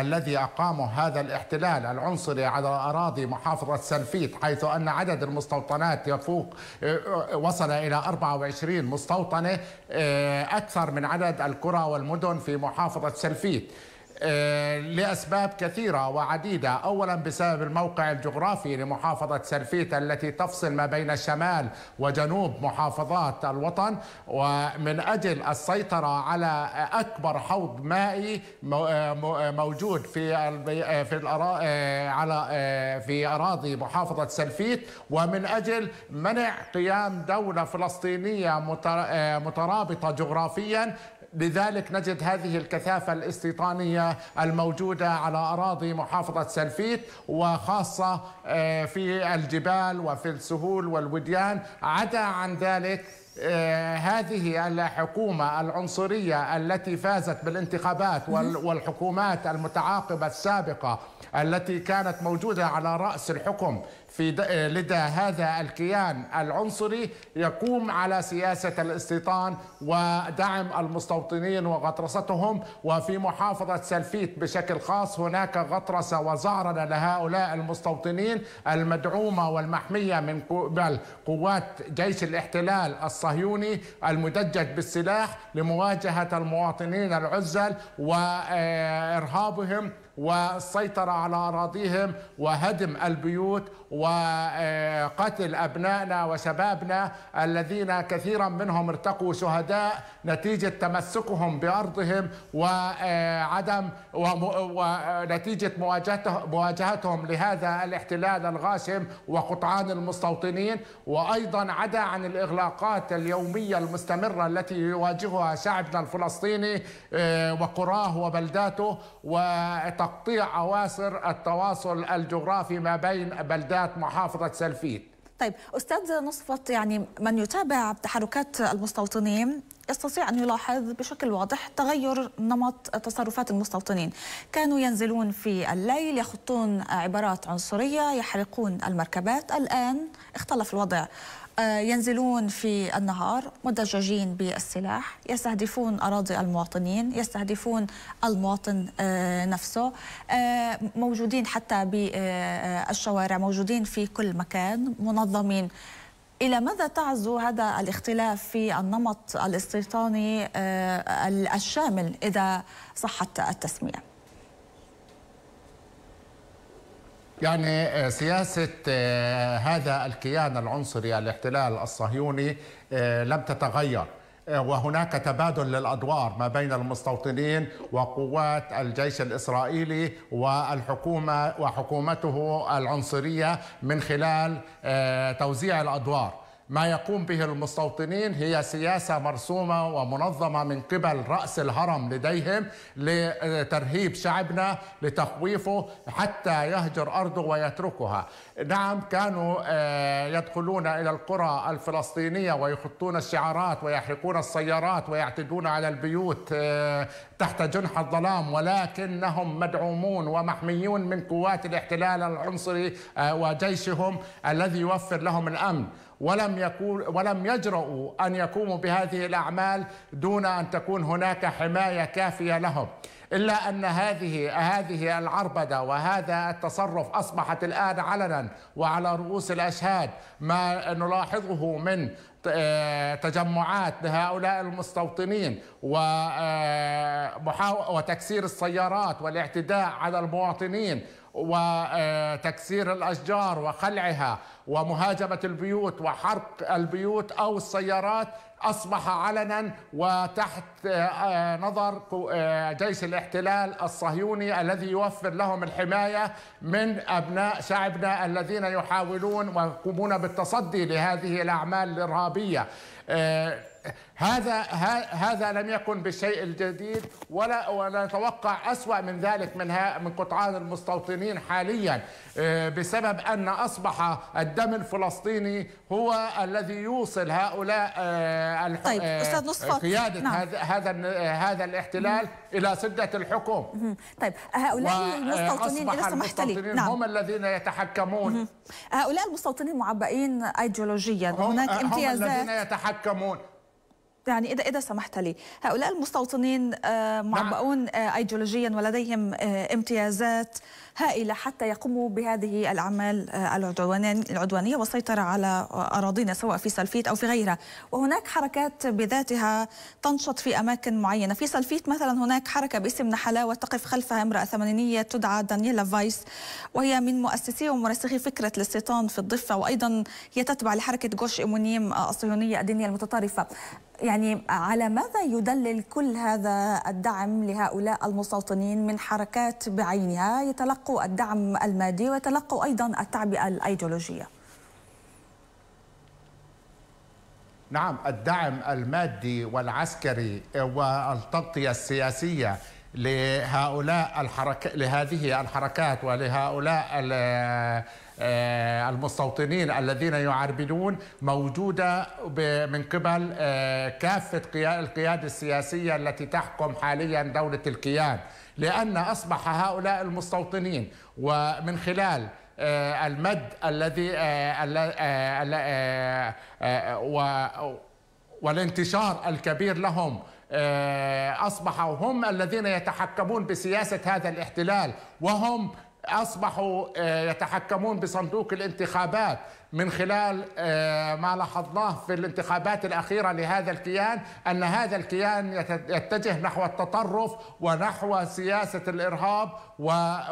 الذي أقامه هذا الاحتلال العنصري على أراضي محافظة سلفيت حيث أن عدد المستوطنات مستوطنات يفوق آه، وصل إلى 24 مستوطنة آه، أكثر من عدد القرى والمدن في محافظة سلفيت آه، لأسباب كثيرة وعديدة أولا بسبب الموقع الجغرافي لمحافظة سرفيت التي تفصل ما بين الشمال وجنوب محافظات الوطن ومن أجل السيطرة على أكبر حوض مائي آه، آه، موجود في في على في أراضي محافظة سلفيت ومن أجل منع قيام دولة فلسطينية مترابطة جغرافيا لذلك نجد هذه الكثافة الاستيطانية الموجودة على أراضي محافظة سلفيت وخاصة آه، في الجبال وفي السهول والوديان عدا عن ذلك آه، هذه الحكومة العنصرية التي فازت بالانتخابات والحكومات المتعاقبة السابقة التي كانت موجودة على رأس الحكم في لدى هذا الكيان العنصري يقوم على سياسة الاستيطان ودعم المستوطنين وغطرستهم وفي محافظة سلفيت بشكل خاص هناك غطرسة وزعرنة لهؤلاء المستوطنين المدعومة والمحمية من قبل قوات جيش الاحتلال الصهيوني المدجج بالسلاح لمواجهة المواطنين العزل وإرهابهم والسيطرة على أراضيهم وهدم البيوت وقتل أبنائنا وشبابنا الذين كثيرا منهم ارتقوا شهداء نتيجة تمسكهم بأرضهم وعدم ونتيجة مواجهتهم لهذا الاحتلال الغاشم وقطعان المستوطنين وأيضا عدا عن الإغلاقات اليومية المستمرة التي يواجهها شعبنا الفلسطيني آه، وقراه وبلداته وتقديم تقطيع أواصر التواصل الجغرافي ما بين بلدات محافظة سلفيت طيب أستاذ نصفت يعني من يتابع تحركات المستوطنين يستطيع أن يلاحظ بشكل واضح تغير نمط تصرفات المستوطنين كانوا ينزلون في الليل يخطون عبارات عنصرية يحرقون المركبات الآن اختلف الوضع آه، ينزلون في النهار مدججين بالسلاح يستهدفون أراضي المواطنين يستهدفون المواطن آه، نفسه آه، موجودين حتى بالشوارع موجودين في كل مكان منظمين إلى ماذا تعزو هذا الاختلاف في النمط الاستيطاني الشامل إذا صحت التسمية؟ يعني آه، سياسة آه، هذا الكيان العنصري الاحتلال الصهيوني آه، لم تتغير وهناك تبادل للادوار ما بين المستوطنين وقوات الجيش الاسرائيلي والحكومه وحكومته العنصريه من خلال توزيع الادوار ما يقوم به المستوطنين هي سياسة مرسومة ومنظمة من قبل رأس الهرم لديهم لترهيب شعبنا لتخويفه حتى يهجر أرضه ويتركها نعم كانوا آه، يدخلون إلى القرى الفلسطينية ويخطون الشعارات ويحرقون السيارات ويعتدون على البيوت آه، تحت جنح الظلام ولكنهم مدعومون ومحميون من قوات الاحتلال العنصري آه، وجيشهم الذي يوفر لهم الأمن ولم يكون ولم يجرؤوا ان يقوموا بهذه الاعمال دون ان تكون هناك حمايه كافيه لهم الا ان هذه هذه العربده وهذا التصرف اصبحت الان علنا وعلى رؤوس الاشهاد ما نلاحظه من آه، تجمعات لهؤلاء المستوطنين آه، وتكسير السيارات والاعتداء على المواطنين وتكسير الاشجار وخلعها ومهاجمه البيوت وحرق البيوت او السيارات اصبح علنا وتحت آه، نظر آه، جيش الاحتلال الصهيوني الذي يوفر لهم الحمايه من ابناء شعبنا الذين يحاولون ويقومون بالتصدي لهذه الاعمال الارهابيه آه، هذا هذا لم يكن بالشيء الجديد ولا ونتوقع أسوأ من ذلك من من قطعان المستوطنين حاليا آه، بسبب أن أصبح الدم الفلسطيني هو الذي يوصل هؤلاء آه، طيب أستاذ نصفة آه، قيادة نعم. هذا هذا الاحتلال مم. إلى سدة الحكم مم. طيب هؤلاء المستوطنين سمحت لي نعم. هم الذين يتحكمون مم. هؤلاء المستوطنين معبئين أيديولوجيا هناك امتيازات هم الذين يتحكمون يعني إذا إذا سمحت لي هؤلاء المستوطنين آه، نعم. معبؤون آه، أيديولوجيا ولديهم آه، امتيازات هائلة حتى يقوموا بهذه الأعمال العدوانية والسيطرة على أراضينا سواء في سلفيت أو في غيرها وهناك حركات بذاتها تنشط في أماكن معينة في سلفيت مثلا هناك حركة باسم نحلاوة تقف خلفها امرأة ثمانينية تدعى دانييلا فايس وهي من مؤسسي ومرسخي فكرة الاستيطان في الضفة وأيضا هي تتبع لحركة جوش إيمونيم الصهيونية الدينية المتطرفة يعني على ماذا يدلل كل هذا الدعم لهؤلاء المستوطنين من حركات بعينها يتلقوا الدعم المادي ويتلقوا أيضا التعبئة الأيديولوجية نعم الدعم المادي والعسكري والتغطية السياسية لهؤلاء الحركة لهذه الحركات ولهؤلاء آه، المستوطنين الذين يعربدون موجودة من قبل آه، كافة القيادة السياسية التي تحكم حاليا دولة الكيان لأن أصبح هؤلاء المستوطنين ومن خلال آه، المد الذي والانتشار الكبير لهم اصبحوا هم الذين يتحكمون بسياسه هذا الاحتلال وهم أصبحوا آه، يتحكمون بصندوق الانتخابات من خلال آه، ما لاحظناه في الانتخابات الأخيرة لهذا الكيان أن هذا الكيان يتجه نحو التطرف ونحو سياسة الإرهاب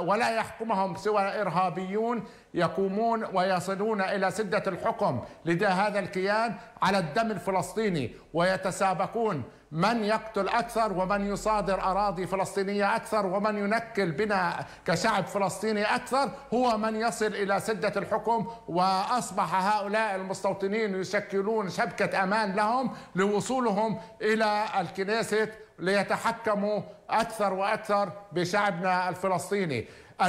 ولا يحكمهم سوى إرهابيون يقومون ويصلون إلى سدة الحكم لدى هذا الكيان على الدم الفلسطيني ويتسابقون من يقتل أكثر ومن يصادر أراضي فلسطينية أكثر ومن ينكل بنا كشعب فلسطيني أكثر هو من يصل إلى سدة الحكم وأصبح هؤلاء المستوطنين يشكلون شبكة أمان لهم لوصولهم إلى الكنيسة ليتحكموا أكثر وأكثر بشعبنا الفلسطيني آه،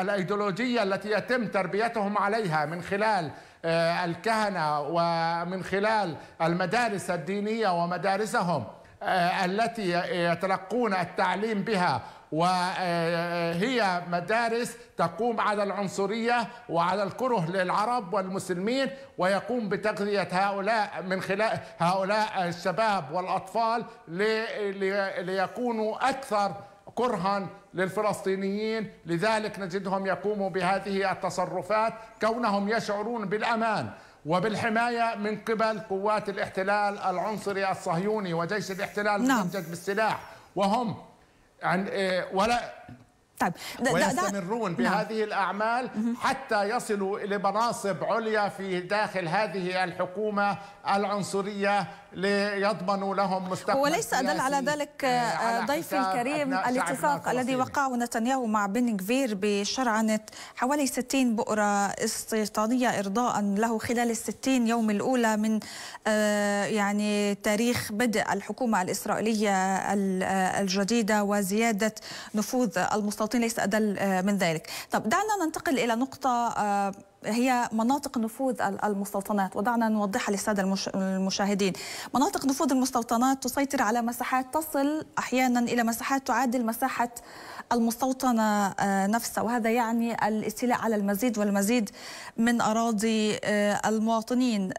الايديولوجيه التي يتم تربيتهم عليها من خلال آه، الكهنه ومن خلال المدارس الدينيه ومدارسهم آه، التي يتلقون التعليم بها وهي مدارس تقوم على العنصرية وعلى الكره للعرب والمسلمين ويقوم بتغذية هؤلاء من خلال هؤلاء الشباب والأطفال ليكونوا أكثر كرها للفلسطينيين لذلك نجدهم يقوموا بهذه التصرفات كونهم يشعرون بالأمان وبالحماية من قبل قوات الاحتلال العنصري الصهيوني وجيش الاحتلال نعم. بالسلاح وهم عن إيه، ولا طيب ويستمرون نعم. بهذه نعم. الأعمال حتى يصلوا لمناصب عليا في داخل هذه الحكومة العنصرية ليضمنوا لهم مستقبل وليس أدل على ذلك آه، آه، ضيفي الكريم الاتفاق الذي وقعه نتنياهو مع بن كفير بشرعنة حوالي 60 بؤرة استيطانية إرضاء له خلال الستين يوم الأولى من آه، يعني تاريخ بدء الحكومة الإسرائيلية الجديدة وزيادة نفوذ المستوطنين والمواطنين ليس أدل آه، من ذلك طب دعنا ننتقل إلى نقطة آه، هي مناطق نفوذ المستوطنات ودعنا نوضحها للسادة المشاهدين مناطق نفوذ المستوطنات تسيطر على مساحات تصل أحيانا إلى مساحات تعادل مساحة المستوطنة آه، نفسها وهذا يعني الاستيلاء على المزيد والمزيد من أراضي المواطنين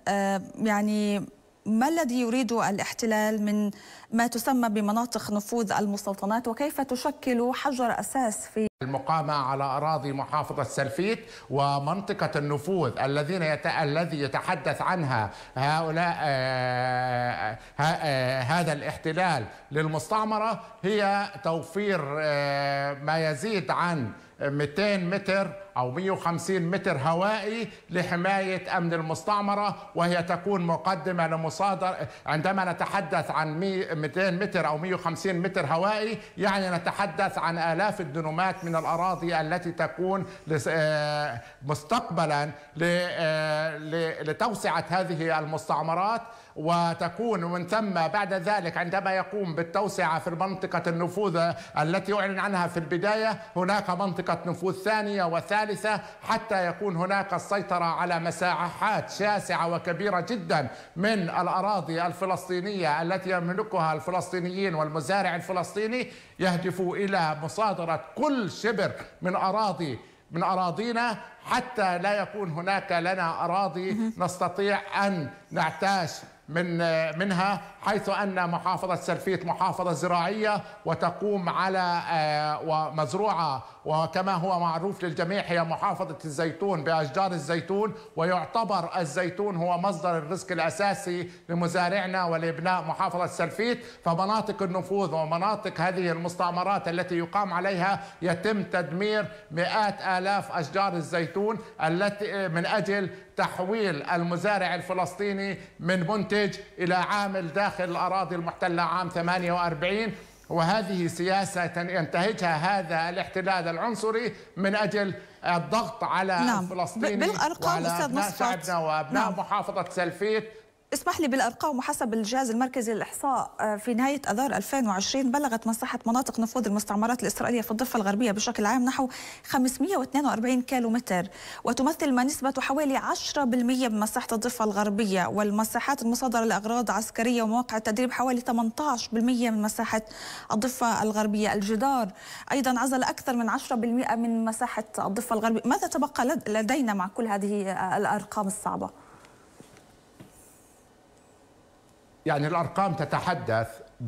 يعني ما الذي يريد الاحتلال من ما تسمى بمناطق نفوذ المستوطنات وكيف تشكل حجر أساس في المقامة على أراضي محافظة سلفيت ومنطقة النفوذ الذين يت... الذي يتحدث عنها هؤلاء آ... ه... آه، آه، هذا الاحتلال للمستعمرة هي توفير آ... آه، ما يزيد عن 200 متر أو 150 متر هوائي لحماية أمن المستعمرة وهي تكون مقدمة لمصادرة عندما نتحدث عن 200 متر أو 150 متر هوائي يعني نتحدث عن آلاف الدنومات من الأراضي التي تكون آه، مستقبلا آه، لتوسعة هذه المستعمرات وتكون من ثم بعد ذلك عندما يقوم بالتوسعة في منطقة النفوذ التي أعلن عنها في البداية هناك منطقة نفوذ ثانية وثالثة الثالثة حتى يكون هناك السيطرة على مساحات شاسعة وكبيرة جدا من الأراضي الفلسطينية التي يملكها الفلسطينيين والمزارع الفلسطيني يهدف إلى مصادرة كل شبر من أراضي من أراضينا حتى لا يكون هناك لنا أراضي نستطيع أن نعتاش من منها حيث أن محافظة سرفيت محافظة زراعية وتقوم على آه، مزروعة وكما هو معروف للجميع هي محافظة الزيتون بأشجار الزيتون ويعتبر الزيتون هو مصدر الرزق الأساسي لمزارعنا ولابناء محافظة سلفيت فمناطق النفوذ ومناطق هذه المستعمرات التي يقام عليها يتم تدمير مئات آلاف أشجار الزيتون التي آه، من أجل تحويل المزارع الفلسطيني من منتج إلى عامل داخل داخل الأراضي المحتلة عام 48 وهذه سياسة ينتهجها هذا الاحتلال العنصري من أجل الضغط على نعم. الفلسطيني بالأرقام وعلى أبناء شعبنا وأبناء نعم. محافظة سلفيت اسمح لي بالارقام وحسب الجهاز المركزي للاحصاء آه، في نهايه اذار 2020 بلغت مساحه مناطق نفوذ المستعمرات الاسرائيليه في الضفه الغربيه بشكل عام نحو 542 كيلومتر وتمثل ما نسبه حوالي 10% من مساحه الضفه الغربيه والمساحات المصادره لاغراض عسكريه ومواقع التدريب حوالي 18% من مساحه الضفه الغربيه الجدار ايضا عزل اكثر من 10% من مساحه الضفه الغربيه ماذا تبقى لدينا مع كل هذه آه، الارقام الصعبه يعني الارقام تتحدث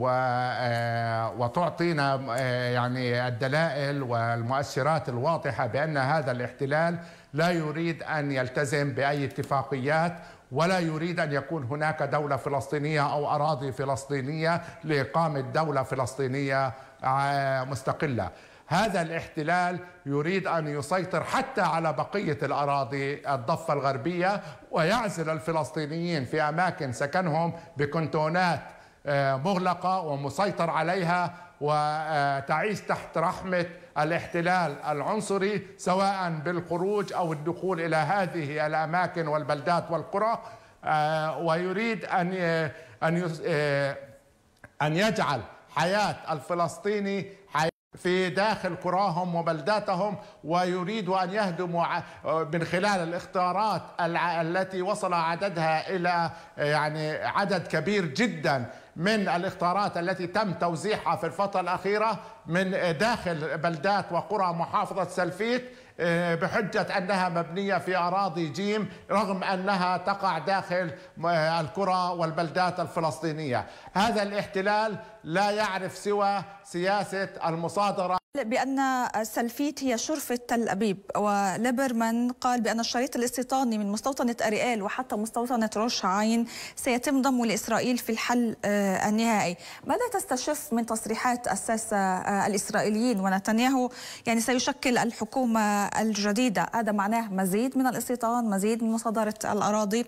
آه، وتعطينا آه، يعني الدلائل والمؤشرات الواضحه بان هذا الاحتلال لا يريد ان يلتزم باي اتفاقيات ولا يريد ان يكون هناك دوله فلسطينيه او اراضي فلسطينيه لاقامه دوله فلسطينيه آه، مستقله هذا الاحتلال يريد أن يسيطر حتى على بقية الأراضي الضفة الغربية ويعزل الفلسطينيين في أماكن سكنهم بكنتونات آه، مغلقة ومسيطر عليها وتعيش آه، تحت رحمة الاحتلال العنصري سواء بالخروج أو الدخول إلى هذه الأماكن والبلدات والقرى آه، ويريد أن أن أن يجعل حياة الفلسطيني في داخل قراهم وبلداتهم ويريدوا ان يهدموا من خلال الاختارات التي وصل عددها الى يعني عدد كبير جدا من الاختارات التي تم توزيعها في الفتره الاخيره من داخل بلدات وقرى محافظه سلفيت آه، بحجة أنها مبنية في أراضي جيم رغم أنها تقع داخل آه، القرى والبلدات الفلسطينية هذا الاحتلال لا يعرف سوى سياسة المصادرة بأن السلفيت هي شرفة تل أبيب وليبرمان قال بأن الشريط الاستيطاني من مستوطنة أريال وحتى مستوطنة روش عين سيتم ضمه لإسرائيل في الحل آه، النهائي ماذا تستشف من تصريحات الساسة آه، الإسرائيليين ونتنياهو يعني سيشكل الحكومة الجديدة هذا معناه مزيد من الاستيطان مزيد من مصادرة الأراضي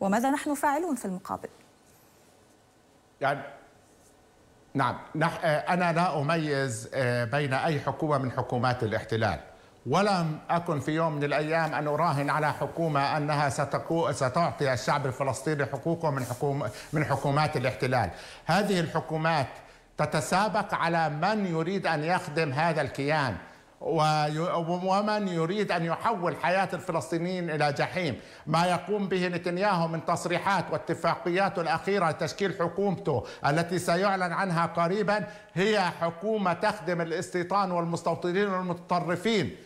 وماذا نحن فاعلون في المقابل يعني نعم نح آه، أنا لا أميز آه، بين أي حكومة من حكومات الاحتلال ولم أكن في يوم من الأيام أن أراهن على حكومة أنها ستقو... ستعطي الشعب الفلسطيني حقوقه من, حكوم من حكومات الاحتلال هذه الحكومات تتسابق على من يريد أن يخدم هذا الكيان ومن يريد أن يحول حياة الفلسطينيين إلى جحيم ما يقوم به نتنياهو من تصريحات واتفاقياته الأخيرة لتشكيل حكومته التي سيعلن عنها قريبا هي حكومة تخدم الاستيطان والمستوطنين والمتطرفين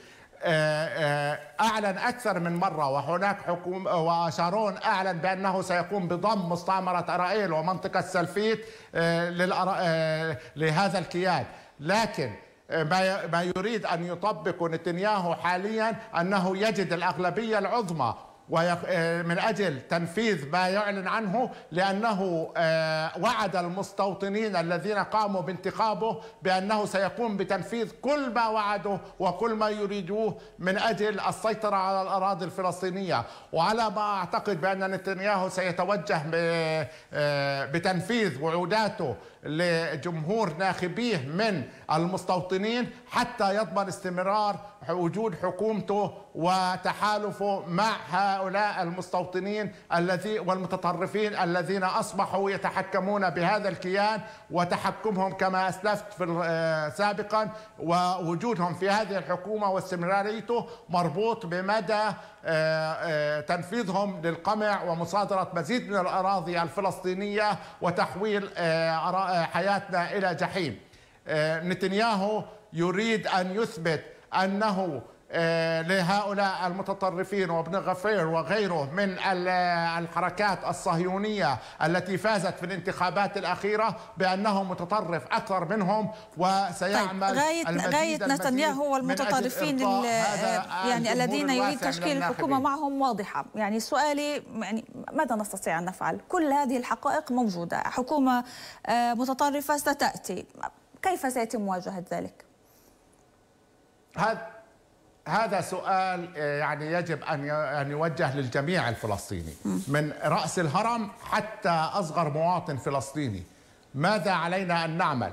آه، آه، أعلن أكثر من مرة وهناك حكوم وشارون أعلن بأنه سيقوم بضم مستعمرة أرائيل ومنطقة سلفيت آه، لهذا الكيان لكن ما ما يريد ان يطبقه نتنياهو حاليا انه يجد الاغلبيه العظمى آه، من اجل تنفيذ ما يعلن عنه لانه آه، وعد المستوطنين الذين قاموا بانتخابه بانه سيقوم بتنفيذ كل ما وعده وكل ما يريدوه من اجل السيطره على الاراضي الفلسطينيه وعلى ما اعتقد بان نتنياهو سيتوجه آه، بتنفيذ وعوداته لجمهور ناخبيه من المستوطنين حتى يضمن استمرار وجود حكومته وتحالفه مع هؤلاء المستوطنين الذي والمتطرفين الذين اصبحوا يتحكمون بهذا الكيان وتحكمهم كما اسلفت في آه، سابقا ووجودهم في هذه الحكومه واستمراريته مربوط بمدى آه، آه، تنفيذهم للقمع ومصادرة مزيد من الأراضي الفلسطينية وتحويل آه، حياتنا إلى جحيم نتنياهو يريد أن يثبت أنه آه، لهؤلاء المتطرفين وابن غفير وغيره من آه، الحركات الصهيونية التي فازت في الانتخابات الأخيرة بأنه متطرف أكثر منهم وسيعمل طيب. غاية, غاية نتنياهو والمتطرفين آه، يعني الذين يريد تشكيل الحكومة معهم واضحة يعني سؤالي يعني ماذا نستطيع أن نفعل كل هذه الحقائق موجودة حكومة متطرفة ستأتي كيف سيتم مواجهة ذلك؟ هذا هذا سؤال آه، يعني يجب ان يوجه للجميع الفلسطيني من راس الهرم حتى اصغر مواطن فلسطيني ماذا علينا ان نعمل؟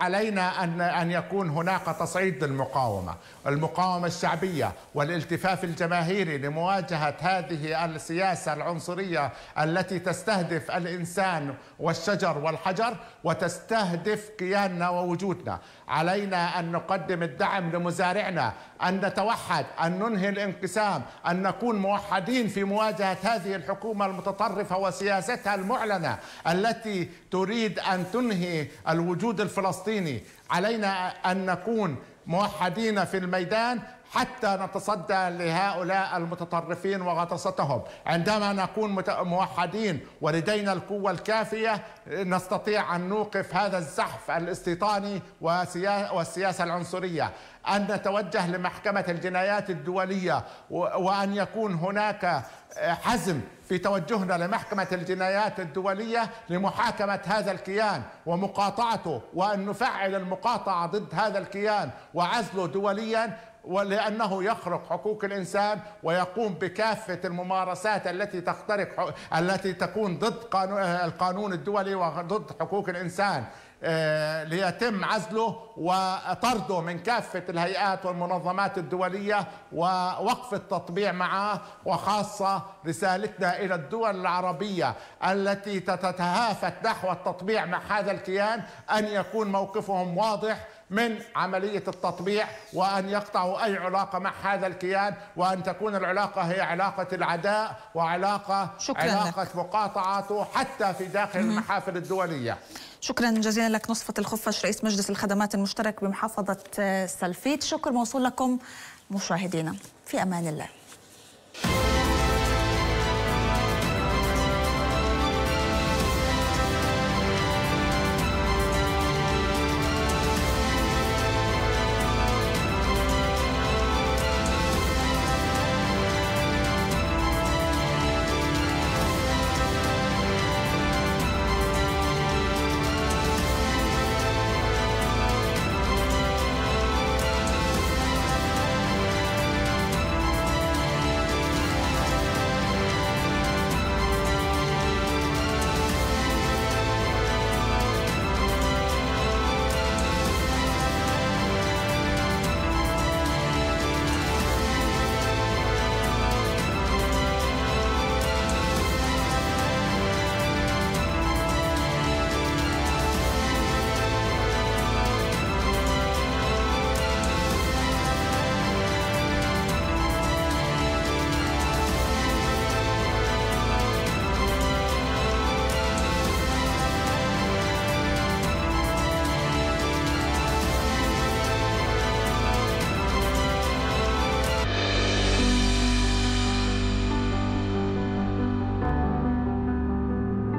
علينا ان ان يكون هناك تصعيد للمقاومه، المقاومه الشعبيه والالتفاف الجماهيري لمواجهه هذه السياسه العنصريه التي تستهدف الانسان والشجر والحجر وتستهدف كياننا ووجودنا، علينا ان نقدم الدعم لمزارعنا أن نتوحد أن ننهي الانقسام أن نكون موحدين في مواجهة هذه الحكومة المتطرفة وسياستها المعلنة التي تريد أن تنهي الوجود الفلسطيني علينا أن نكون موحدين في الميدان حتى نتصدى لهؤلاء المتطرفين وغطستهم عندما نكون موحدين ولدينا القوة الكافية نستطيع أن نوقف هذا الزحف الاستيطاني والسياسة العنصرية أن نتوجه لمحكمة الجنايات الدولية وأن يكون هناك آه، حزم في توجهنا لمحكمة الجنايات الدولية لمحاكمة هذا الكيان ومقاطعته وأن نفعل المقاطعة ضد هذا الكيان وعزله دوليا ولأنه يخرق حقوق الإنسان ويقوم بكافة الممارسات التي تخترق التي تكون ضد القانون الدولي وضد حقوق الإنسان آه، ليتم عزله وطرده من كافة الهيئات والمنظمات الدولية ووقف التطبيع معه وخاصة رسالتنا إلى الدول العربية التي تتهافت نحو التطبيع مع هذا الكيان أن يكون موقفهم واضح من عملية التطبيع وأن يقطعوا أي علاقة مع هذا الكيان وأن تكون العلاقة هي علاقة العداء وعلاقة شكرا علاقة لك. مقاطعته حتى في داخل المحافل الدولية شكرا جزيلا لك نصفة الخفش رئيس مجلس الخدمات المشترك بمحافظة سلفيت شكر موصول لكم مشاهدينا في أمان الله